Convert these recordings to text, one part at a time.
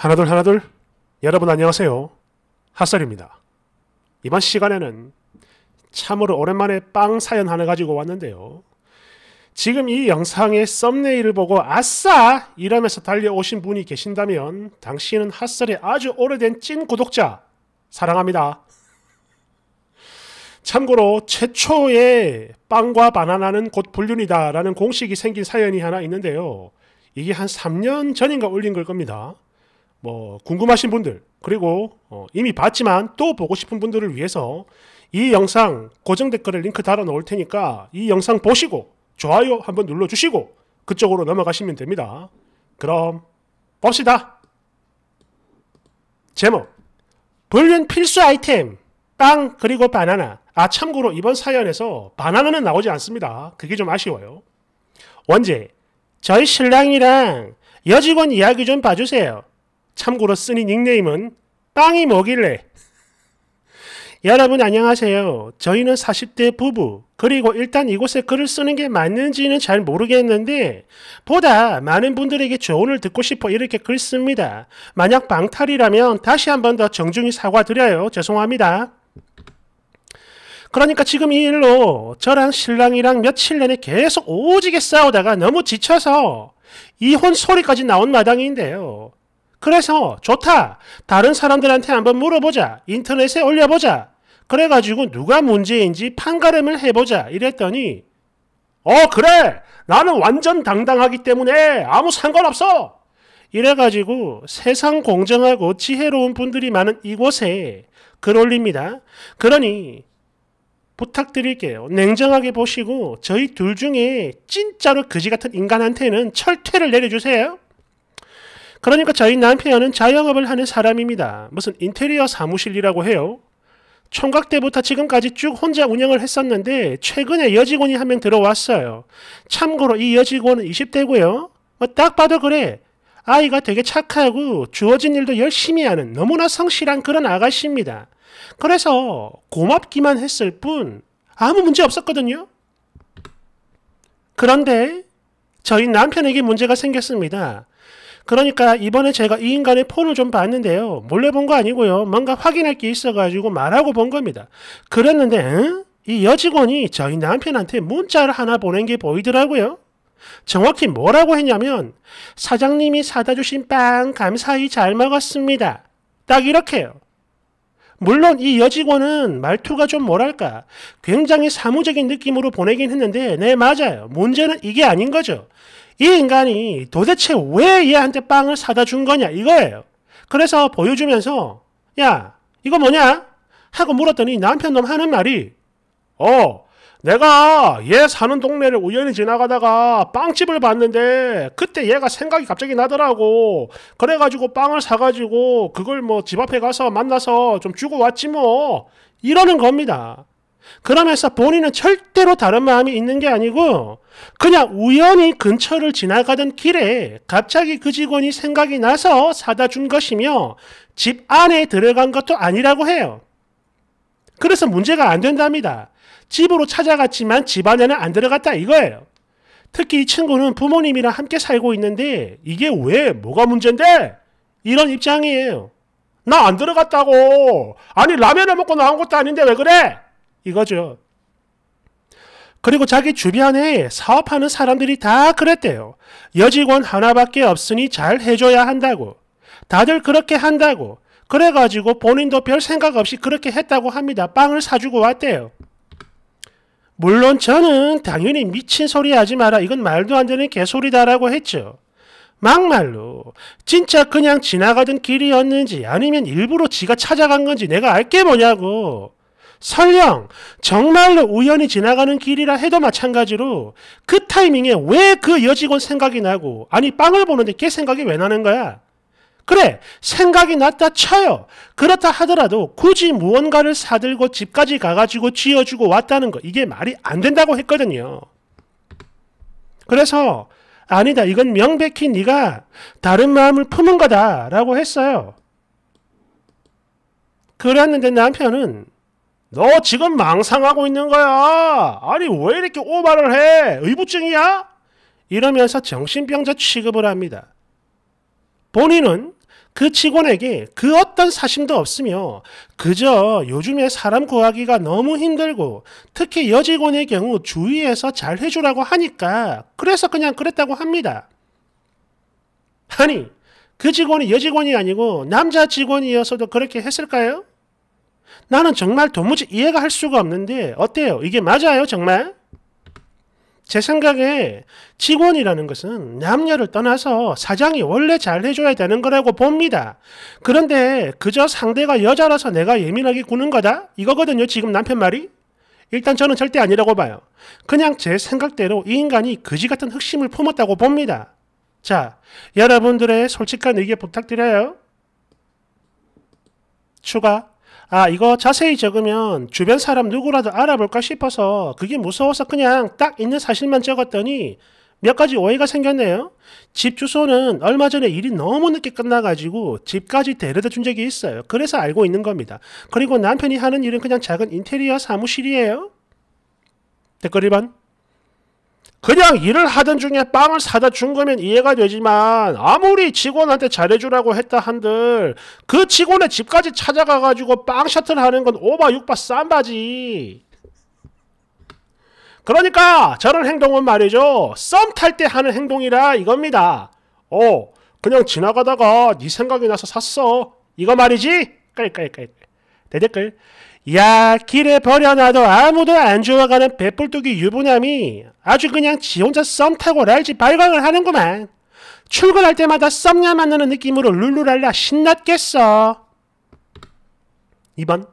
하나둘 하나둘 여러분 안녕하세요. 핫설입니다. 이번 시간에는 참으로 오랜만에 빵 사연 하나 가지고 왔는데요. 지금 이 영상의 썸네일을 보고 아싸! 이러면서 달려오신 분이 계신다면 당신은 핫설의 아주 오래된 찐 구독자 사랑합니다. 참고로 최초의 빵과 바나나는 곧 불륜이다라는 공식이 생긴 사연이 하나 있는데요. 이게 한 3년 전인가 올린 걸 겁니다. 뭐 궁금하신 분들 그리고 어 이미 봤지만 또 보고 싶은 분들을 위해서 이 영상 고정 댓글에 링크 달아 놓을 테니까 이 영상 보시고 좋아요 한번 눌러 주시고 그쪽으로 넘어가시면 됩니다. 그럼 봅시다. 제목 불륜 필수 아이템 빵 그리고 바나나 아 참고로 이번 사연에서 바나나는 나오지 않습니다. 그게 좀 아쉬워요. 원제 저희 신랑이랑 여직원 이야기 좀 봐주세요. 참고로 쓰니 닉네임은 빵이 뭐길래 여러분 안녕하세요. 저희는 40대 부부 그리고 일단 이곳에 글을 쓰는 게 맞는지는 잘 모르겠는데 보다 많은 분들에게 조언을 듣고 싶어 이렇게 글 씁니다. 만약 방탈이라면 다시 한번더 정중히 사과드려요. 죄송합니다. 그러니까 지금 이 일로 저랑 신랑이랑 며칠 내내 계속 오지게 싸우다가 너무 지쳐서 이혼 소리까지 나온 마당인데요. 그래서 좋다. 다른 사람들한테 한번 물어보자. 인터넷에 올려보자. 그래가지고 누가 문제인지 판가름을 해보자. 이랬더니 어 그래 나는 완전 당당하기 때문에 아무 상관없어. 이래가지고 세상 공정하고 지혜로운 분들이 많은 이곳에 글 올립니다. 그러니 부탁드릴게요. 냉정하게 보시고 저희 둘 중에 진짜로 그지 같은 인간한테는 철퇴를 내려주세요. 그러니까 저희 남편은 자영업을 하는 사람입니다. 무슨 인테리어 사무실이라고 해요. 총각 때부터 지금까지 쭉 혼자 운영을 했었는데 최근에 여직원이 한 명 들어왔어요. 참고로 이 여직원은 20대고요. 어, 딱 봐도 그래. 아이가 되게 착하고 주어진 일도 열심히 하는 너무나 성실한 그런 아가씨입니다. 그래서 고맙기만 했을 뿐 아무 문제 없었거든요. 그런데 저희 남편에게 문제가 생겼습니다. 그러니까 이번에 제가 이 인간의 폰을 좀 봤는데요. 몰래 본 거 아니고요. 뭔가 확인할 게 있어가지고 말하고 본 겁니다. 그랬는데 응? 이 여직원이 저희 남편한테 문자를 하나 보낸 게 보이더라고요. 정확히 뭐라고 했냐면 사장님이 사다 주신 빵 감사히 잘 먹었습니다. 딱 이렇게요. 물론 이 여직원은 말투가 좀 뭐랄까 굉장히 사무적인 느낌으로 보내긴 했는데 네 맞아요. 문제는 이게 아닌 거죠. 이 인간이 도대체 왜 얘한테 빵을 사다 준 거냐 이거예요. 그래서 보여주면서 야 이거 뭐냐 하고 물었더니 남편놈 하는 말이 어 내가 얘 사는 동네를 우연히 지나가다가 빵집을 봤는데 그때 얘가 생각이 갑자기 나더라고. 그래가지고 빵을 사가지고 그걸 뭐 집 앞에 가서 만나서 좀 주고 왔지 뭐 이러는 겁니다. 그러면서 본인은 절대로 다른 마음이 있는 게 아니고 그냥 우연히 근처를 지나가던 길에 갑자기 그 직원이 생각이 나서 사다 준 것이며 집 안에 들어간 것도 아니라고 해요. 그래서 문제가 안 된답니다. 집으로 찾아갔지만 집 안에는 안 들어갔다 이거예요. 특히 이 친구는 부모님이랑 함께 살고 있는데 이게 왜 뭐가 문제인데? 이런 입장이에요. 나 안 들어갔다고. 아니 라면을 먹고 나온 것도 아닌데 왜 그래? 이거죠. 그리고 자기 주변에 사업하는 사람들이 다 그랬대요. 여직원 하나밖에 없으니 잘 해줘야 한다고. 다들 그렇게 한다고. 그래가지고 본인도 별 생각 없이 그렇게 했다고 합니다. 빵을 사주고 왔대요. 물론 저는 당연히 미친 소리 하지 마라. 이건 말도 안 되는 개소리다라고 했죠. 막말로 진짜 그냥 지나가던 길이었는지 아니면 일부러 지가 찾아간 건지 내가 알게 뭐냐고. 설령 정말로 우연히 지나가는 길이라 해도 마찬가지로 그 타이밍에 왜 그 여직원 생각이 나고 아니 빵을 보는데 걔 생각이 왜 나는 거야? 그래 생각이 났다 쳐요. 그렇다 하더라도 굳이 무언가를 사들고 집까지 가가지고 지어주고 왔다는 거 이게 말이 안 된다고 했거든요. 그래서 아니다 이건 명백히 네가 다른 마음을 품은 거다라고 했어요. 그랬는데 남편은 너 지금 망상하고 있는 거야. 아니 왜 이렇게 오바를 해? 의부증이야? 이러면서 정신병자 취급을 합니다. 본인은 그 직원에게 그 어떤 사심도 없으며 그저 요즘에 사람 구하기가 너무 힘들고 특히 여직원의 경우 주위에서 잘 해주라고 하니까 그래서 그냥 그랬다고 합니다. 아니 그 직원이 여직원이 아니고 남자 직원이어서도 그렇게 했을까요? 나는 정말 도무지 이해가 할 수가 없는데 어때요? 이게 맞아요 정말? 제 생각에 직원이라는 것은 남녀를 떠나서 사장이 원래 잘 해줘야 되는 거라고 봅니다. 그런데 그저 상대가 여자라서 내가 예민하게 구는 거다? 이거거든요 지금 남편 말이? 일단 저는 절대 아니라고 봐요. 그냥 제 생각대로 이 인간이 그지 같은 흑심을 품었다고 봅니다. 자, 여러분들의 솔직한 의견 부탁드려요. 추가 아 이거 자세히 적으면 주변 사람 누구라도 알아볼까 싶어서 그게 무서워서 그냥 딱 있는 사실만 적었더니 몇 가지 오해가 생겼네요. 집 주소는 얼마 전에 일이 너무 늦게 끝나가지고 집까지 데려다 준 적이 있어요. 그래서 알고 있는 겁니다. 그리고 남편이 하는 일은 그냥 작은 인테리어 사무실이에요. 댓글 1번. 그냥 일을 하던 중에 빵을 사다 준 거면 이해가 되지만 아무리 직원한테 잘해주라고 했다 한들 그 직원의 집까지 찾아가가지고 빵 셔틀 하는 건 오바 육바 쌈바지. 그러니까 저런 행동은 말이죠. 썸 탈 때 하는 행동이라 이겁니다. 어, 그냥 지나가다가 네 생각이 나서 샀어. 이거 말이지? 깔깔깔. 대댓글. 야 길에 버려놔도 아무도 안좋아가는 배불뚝이 유부남이 아주 그냥 지 혼자 썸 타고 랄지 발광을 하는구만. 출근할 때마다 썸녀 만나는 느낌으로 룰루랄라 신났겠어. 2번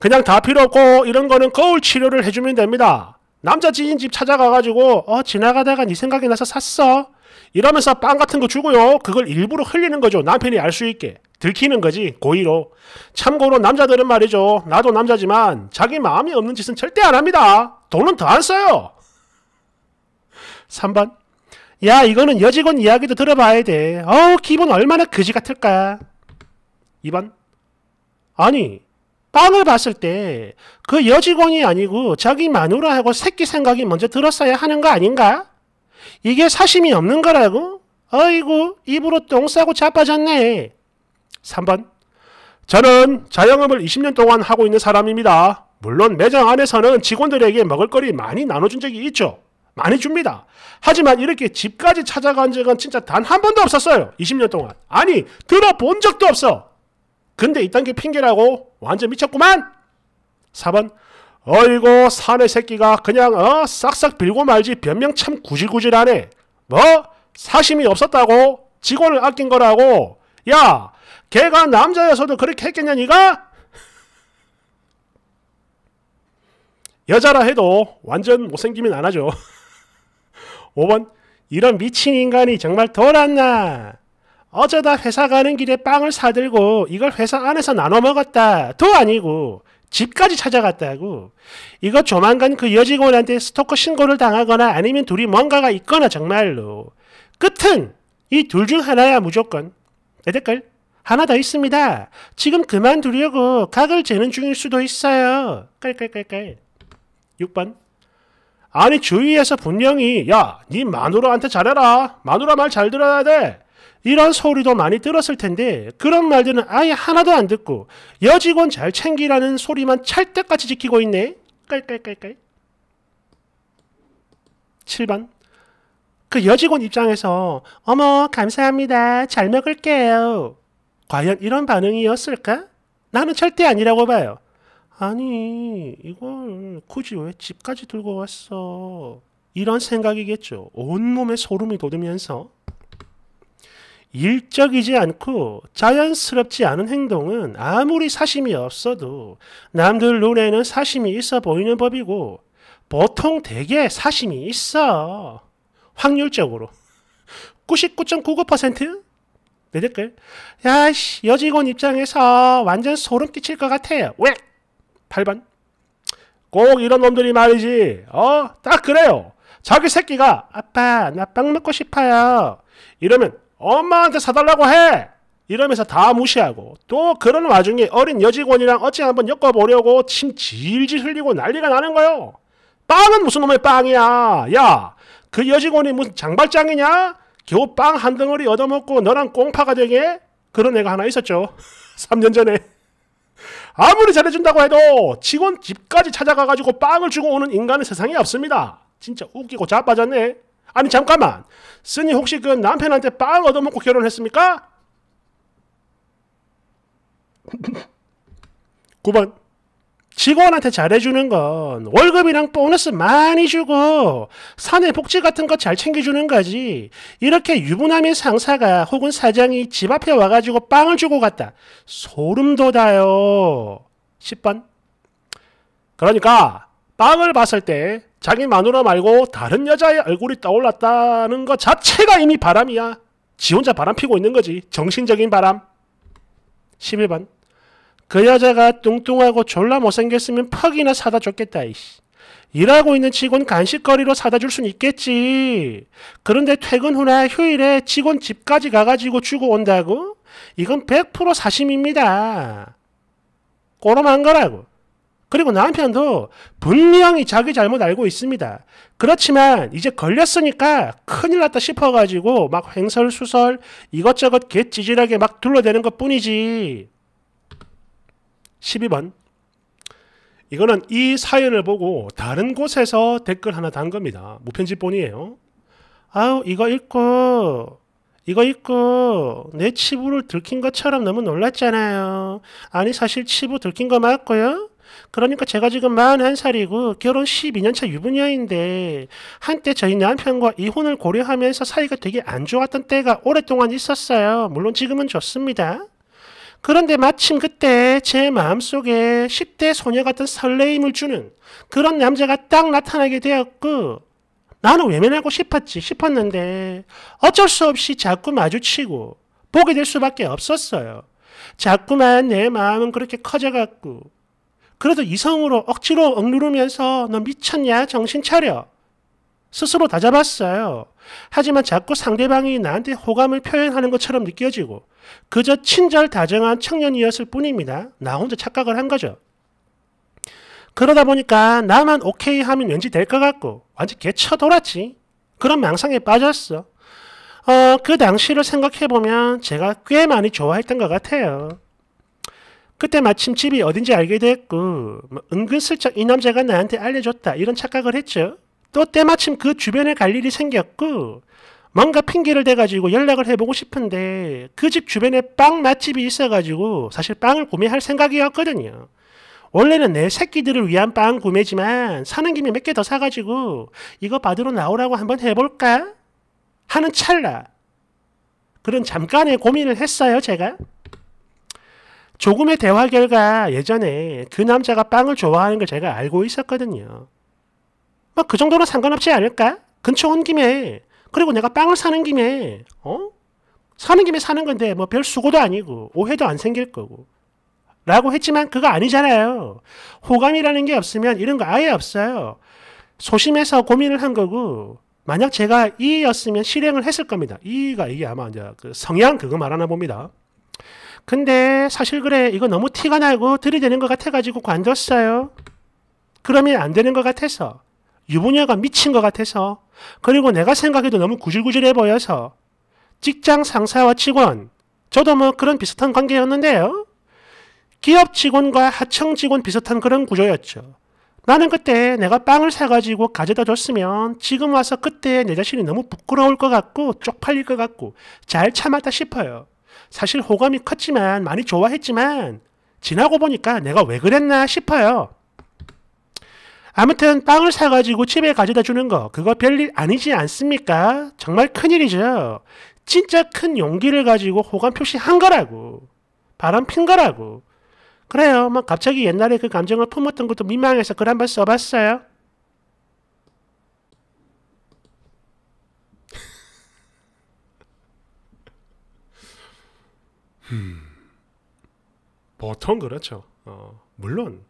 그냥 다 필요 없고 이런 거는 거울 치료를 해주면 됩니다. 남자 지인 집 찾아가가지고 어 지나가다가 네 생각이 나서 샀어. 이러면서 빵 같은 거 주고요. 그걸 일부러 흘리는 거죠. 남편이 알 수 있게. 들키는 거지 고의로. 참고로 남자들은 말이죠. 나도 남자지만 자기 마음이 없는 짓은 절대 안 합니다. 돈은 더 안 써요. 3번 야 이거는 여직원 이야기도 들어봐야 돼. 어우 기분 얼마나 그지 같을까. 2번 아니 빵을 봤을 때 그 여직원이 아니고 자기 마누라하고 새끼 생각이 먼저 들었어야 하는 거 아닌가? 이게 사심이 없는 거라고? 어이구 입으로 똥 싸고 자빠졌네. 3번 저는 자영업을 20년 동안 하고 있는 사람입니다. 물론 매장 안에서는 직원들에게 먹을거리 많이 나눠준 적이 있죠. 많이 줍니다. 하지만 이렇게 집까지 찾아간 적은 진짜 단 한 번도 없었어요. 20년 동안. 아니, 들어본 적도 없어. 근데 이딴 게 핑계라고 완전 미쳤구만. 4번. 어이고, 사내 새끼가 그냥 어 싹싹 빌고 말지 변명 참 구질구질하네. 뭐? 사심이 없었다고? 직원을 아낀 거라고? 야, 걔가 남자여서도 그렇게 했겠냐 니가? 여자라 해도 완전 못생기면 안 하죠. 5번 이런 미친 인간이 정말 돌았나? 어쩌다 회사 가는 길에 빵을 사들고 이걸 회사 안에서 나눠 먹었다. 도 아니고 집까지 찾아갔다고. 이거 조만간 그 여직원한테 스토커 신고를 당하거나 아니면 둘이 뭔가가 있거나 정말로. 끝은 이 둘 중 하나야 무조건. 내댓글 하나 더 있습니다. 지금 그만두려고 각을 재는 중일 수도 있어요. 깔깔깔깔. 6번. 아니 주위에서 분명히 야, 네 마누라한테 잘해라. 마누라 말 잘 들어야 돼. 이런 소리도 많이 들었을 텐데 그런 말들은 아예 하나도 안 듣고 여직원 잘 챙기라는 소리만 찰떡같이 지키고 있네. 깔깔깔깔. 7번. 그 여직원 입장에서 어머 감사합니다. 잘 먹을게요. 과연 이런 반응이었을까? 나는 절대 아니라고 봐요. 아니, 이걸 굳이 왜 집까지 들고 왔어? 이런 생각이겠죠. 온몸에 소름이 돋으면서 일적이지 않고 자연스럽지 않은 행동은 아무리 사심이 없어도 남들 눈에는 사심이 있어 보이는 법이고 보통 대개 사심이 있어. 확률적으로. 99.99%? 내 댓글 야씨 여직원 입장에서 완전 소름 끼칠 것 같아 왜? 8번 꼭 이런 놈들이 말이지 어? 딱 그래요 자기 새끼가 아빠 나 빵 먹고 싶어요 이러면 엄마한테 사달라고 해 이러면서 다 무시하고 또 그런 와중에 어린 여직원이랑 어찌 한번 엮어보려고 침 질질 흘리고 난리가 나는 거요 빵은 무슨 놈의 빵이야 야 그 여직원이 무슨 장발장이냐 겨우 빵 한 덩어리 얻어먹고 너랑 꽁파가 되게 그런 애가 하나 있었죠. 3년 전에. 아무리 잘해준다고 해도 직원 집까지 찾아가가지고 빵을 주고 오는 인간은 세상에 없습니다. 진짜 웃기고 자빠졌네. 아니 잠깐만. 쓰니 혹시 그 남편한테 빵 얻어먹고 결혼했습니까? 9번 직원한테 잘해주는 건 월급이랑 보너스 많이 주고 사내 복지 같은 거 잘 챙겨주는 거지. 이렇게 유부남인 상사가 혹은 사장이 집 앞에 와가지고 빵을 주고 갔다. 소름 돋아요. 10번. 그러니까 빵을 봤을 때 자기 마누라 말고 다른 여자의 얼굴이 떠올랐다는 것 자체가 이미 바람이야. 지 혼자 바람 피고 있는 거지. 정신적인 바람. 11번. 그 여자가 뚱뚱하고 졸라 못생겼으면 퍽이나 사다 줬겠다. 이씨. 일하고 있는 직원 간식거리로 사다 줄 순 있겠지. 그런데 퇴근 후나 휴일에 직원 집까지 가가지고 주고 온다고? 이건 100% 사심입니다. 꼬름한 거라고. 그리고 남편도 분명히 자기 잘못 알고 있습니다. 그렇지만 이제 걸렸으니까 큰일 났다 싶어가지고 막 횡설수설 이것저것 개찌질하게 막 둘러대는 것 뿐이지. 12번. 이거는 이 사연을 보고 다른 곳에서 댓글 하나 단 겁니다. 무편집본이에요. 아우, 이거 읽고, 이거 읽고, 내 치부를 들킨 것처럼 너무 놀랐잖아요. 아니, 사실 치부 들킨 거 맞고요? 그러니까 제가 지금 41살이고 결혼 12년차 유부녀인데 한때 저희 남편과 이혼을 고려하면서 사이가 되게 안 좋았던 때가 오랫동안 있었어요. 물론 지금은 좋습니다. 그런데 마침 그때 제 마음속에 10대 소녀 같은 설레임을 주는 그런 남자가 딱 나타나게 되었고 나는 외면하고 싶었지 싶었는데 어쩔 수 없이 자꾸 마주치고 보게 될 수밖에 없었어요. 자꾸만 내 마음은 그렇게 커져갔고 그래도 이성으로 억지로 억누르면서 너 미쳤냐 정신 차려 스스로 다잡았어요. 하지만 자꾸 상대방이 나한테 호감을 표현하는 것처럼 느껴지고 그저 친절 다정한 청년이었을 뿐입니다. 나 혼자 착각을 한 거죠. 그러다 보니까 나만 오케이 하면 왠지 될 것 같고 완전 개쳐돌았지. 그런 망상에 빠졌어. 어, 그 당시를 생각해보면 제가 꽤 많이 좋아했던 것 같아요. 그때 마침 집이 어딘지 알게 됐고 뭐 은근슬쩍 이 남자가 나한테 알려줬다 이런 착각을 했죠. 또 때마침 그 주변에 갈 일이 생겼고 뭔가 핑계를 대가지고 연락을 해보고 싶은데 그 집 주변에 빵 맛집이 있어가지고 사실 빵을 구매할 생각이었거든요. 원래는 내 새끼들을 위한 빵 구매지만 사는 김에 몇 개 더 사가지고 이거 받으러 나오라고 한번 해볼까? 하는 찰나. 그런 잠깐의 고민을 했어요, 제가. 조금의 대화 결과 예전에 그 남자가 빵을 좋아하는 걸 제가 알고 있었거든요. 뭐그정도로 상관없지 않을까? 근처 온 김에 그리고 내가 빵을 사는 김에 어? 사는 김에 사는 건데 뭐 별 수고도 아니고 오해도 안 생길 거고 라고 했지만 그거 아니잖아요. 호감이라는 게 없으면 이런 거 아예 없어요. 소심해서 고민을 한 거고 만약 제가 이였으면 실행을 했을 겁니다. 이가 이게 아마 이제 그 성향 그거 말하나 봅니다. 근데 사실 그래 이거 너무 티가 나고 들이대는 것 같아가지고 관뒀어요. 그러면 안 되는 것 같아서 유부녀가 미친 것 같아서 그리고 내가 생각해도 너무 구질구질해 보여서 직장 상사와 직원 저도 뭐 그런 비슷한 관계였는데요. 기업 직원과 하청 직원 비슷한 그런 구조였죠. 나는 그때 내가 빵을 사가지고 가져다 줬으면 지금 와서 그때 내 자신이 너무 부끄러울 것 같고 쪽팔릴 것 같고 잘 참았다 싶어요. 사실 호감이 컸지만 많이 좋아했지만 지나고 보니까 내가 왜 그랬나 싶어요. 아무튼 빵을 사가지고 집에 가져다 주는 거 그거 별일 아니지 않습니까? 정말 큰일이죠. 진짜 큰 용기를 가지고 호감 표시한 거라고. 바람 핀 거라고. 그래요. 막 뭐 갑자기 옛날에 그 감정을 품었던 것도 민망해서 글 한 번 써봤어요. 음, 보통 그렇죠. 어, 물론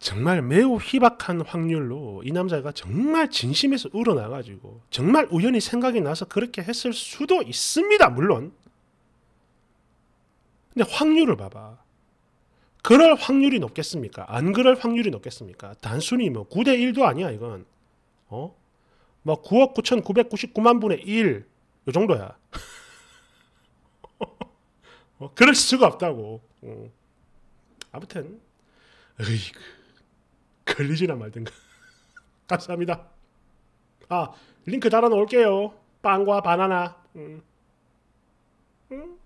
정말 매우 희박한 확률로 이 남자가 정말 진심에서 우러나가지고 정말 우연히 생각이 나서 그렇게 했을 수도 있습니다. 물론. 근데 확률을 봐봐. 그럴 확률이 높겠습니까? 안 그럴 확률이 높겠습니까? 단순히 뭐 9대 1도 아니야, 이건. 어? 뭐 9억 9,999만 분의 1. 요 정도야. 어? 그럴 수가 없다고. 어. 아무튼, 으이그. 걸리지나 말든가. 감사합니다. 아 링크 달아 놓을게요. 빵과 바나나. 음. 음.